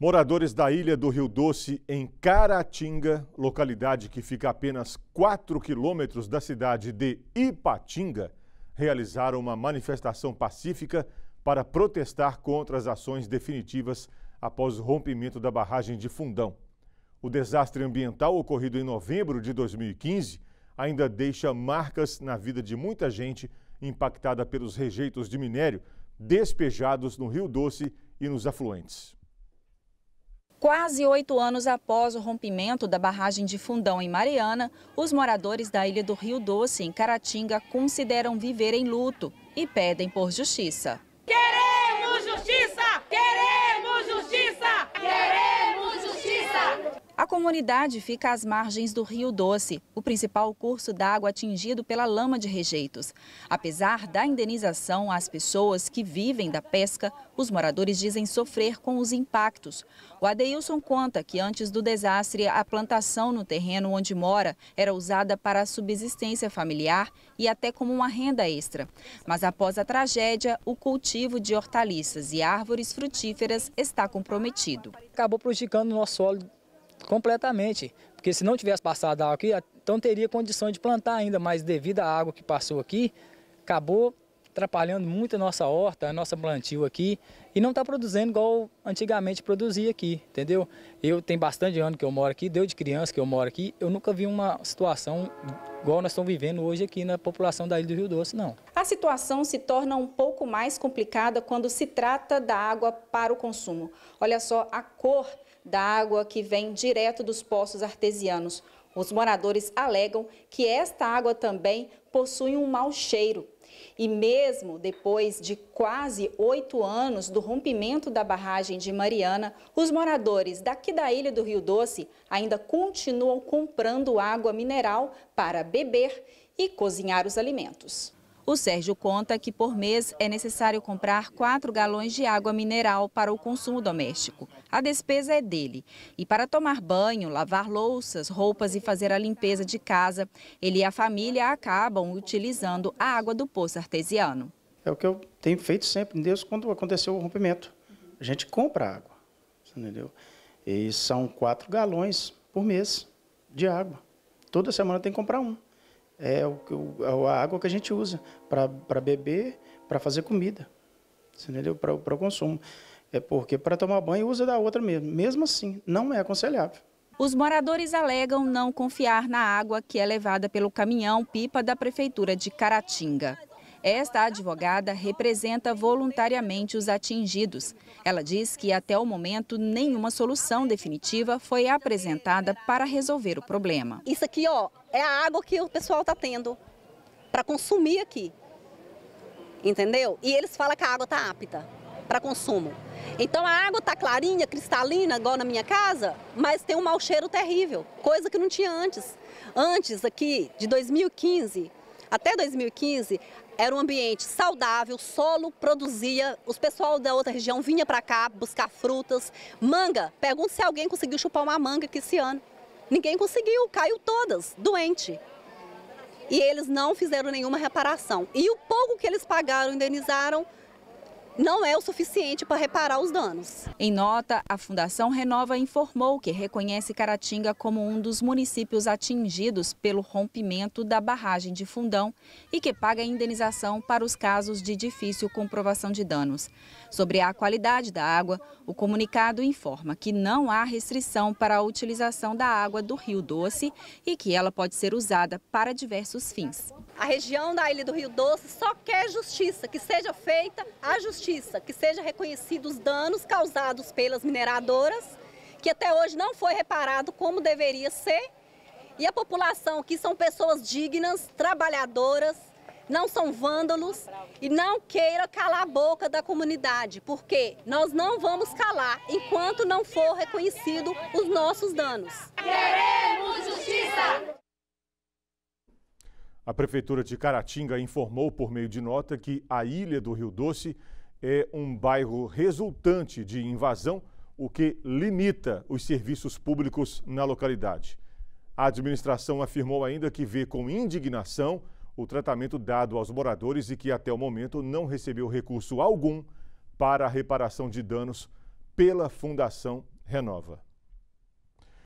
Moradores da ilha do Rio Doce, em Caratinga, localidade que fica a apenas 4 quilômetros da cidade de Ipatinga, realizaram uma manifestação pacífica para protestar contra as ações definitivas após o rompimento da barragem de Fundão. O desastre ambiental ocorrido em novembro de 2015 ainda deixa marcas na vida de muita gente impactada pelos rejeitos de minério despejados no Rio Doce e nos afluentes. Quase oito anos após o rompimento da barragem de Fundão em Mariana, os moradores da ilha do Rio Doce, em Caratinga, consideram viver em luto e pedem por justiça. comunidade fica às margens do Rio Doce, o principal curso d'água atingido pela lama de rejeitos. Apesar da indenização às pessoas que vivem da pesca, os moradores dizem sofrer com os impactos. O Adeilson conta que antes do desastre, a plantação no terreno onde mora era usada para a subsistência familiar e até como uma renda extra. Mas após a tragédia, o cultivo de hortaliças e árvores frutíferas está comprometido. Acabou prejudicando o nosso solo Completamente, porque se não tivesse passado a água aqui, então teria condição de plantar ainda, mas devido à água que passou aqui, acabou atrapalhando muito a nossa horta, a nossa plantio aqui, e não está produzindo igual antigamente produzia aqui, entendeu? Eu tenho bastante ano que eu moro aqui, deu de criança que eu moro aqui, eu nunca vi uma situação igual nós estamos vivendo hoje aqui na população da Ilha do Rio Doce, não. A situação se torna um pouco mais complicada quando se trata da água para o consumo. Olha só a cor da água que vem direto dos poços artesianos. Os moradores alegam que esta água também possui um mau cheiro e mesmo depois de quase oito anos do rompimento da barragem de Mariana, os moradores daqui da ilha do Rio Doce ainda continuam comprando água mineral para beber e cozinhar os alimentos. O Sérgio conta que por mês é necessário comprar 4 galões de água mineral para o consumo doméstico. A despesa é dele. E para tomar banho, lavar louças, roupas e fazer a limpeza de casa, ele e a família acabam utilizando a água do poço artesiano. É o que eu tenho feito sempre, Deus. quando aconteceu o rompimento. A gente compra água, entendeu? E são 4 galões por mês de água. Toda semana tem que comprar um é, o, o, é a água que a gente usa para beber, para fazer comida, Para o consumo. É porque para tomar banho usa da outra mesmo. Mesmo assim, não é aconselhável. Os moradores alegam não confiar na água que é levada pelo caminhão pipa da prefeitura de Caratinga. Esta advogada representa voluntariamente os atingidos. Ela diz que até o momento nenhuma solução definitiva foi apresentada para resolver o problema. Isso aqui, ó, é a água que o pessoal está tendo para consumir aqui. Entendeu? E eles falam que a água está apta para consumo. Então a água está clarinha, cristalina, igual na minha casa, mas tem um mau cheiro terrível, coisa que não tinha antes. Antes aqui, de 2015, até 2015, era um ambiente saudável, solo produzia, os pessoal da outra região vinha para cá buscar frutas. Manga, Pergunte se alguém conseguiu chupar uma manga aqui esse ano. Ninguém conseguiu, caiu todas, doente. E eles não fizeram nenhuma reparação. E o pouco que eles pagaram, indenizaram, não é o suficiente para reparar os danos. Em nota, a Fundação Renova informou que reconhece Caratinga como um dos municípios atingidos pelo rompimento da barragem de Fundão e que paga indenização para os casos de difícil comprovação de danos. Sobre a qualidade da água, o comunicado informa que não há restrição para a utilização da água do Rio Doce e que ela pode ser usada para diversos fins. A região da Ilha do Rio Doce só quer justiça, que seja feita a justiça, que seja reconhecidos os danos causados pelas mineradoras, que até hoje não foi reparado como deveria ser. E a população que são pessoas dignas, trabalhadoras, não são vândalos e não queira calar a boca da comunidade, porque nós não vamos calar enquanto não for reconhecido os nossos danos. Queremos justiça! A Prefeitura de Caratinga informou por meio de nota que a Ilha do Rio Doce é um bairro resultante de invasão, o que limita os serviços públicos na localidade. A administração afirmou ainda que vê com indignação o tratamento dado aos moradores e que até o momento não recebeu recurso algum para a reparação de danos pela Fundação Renova.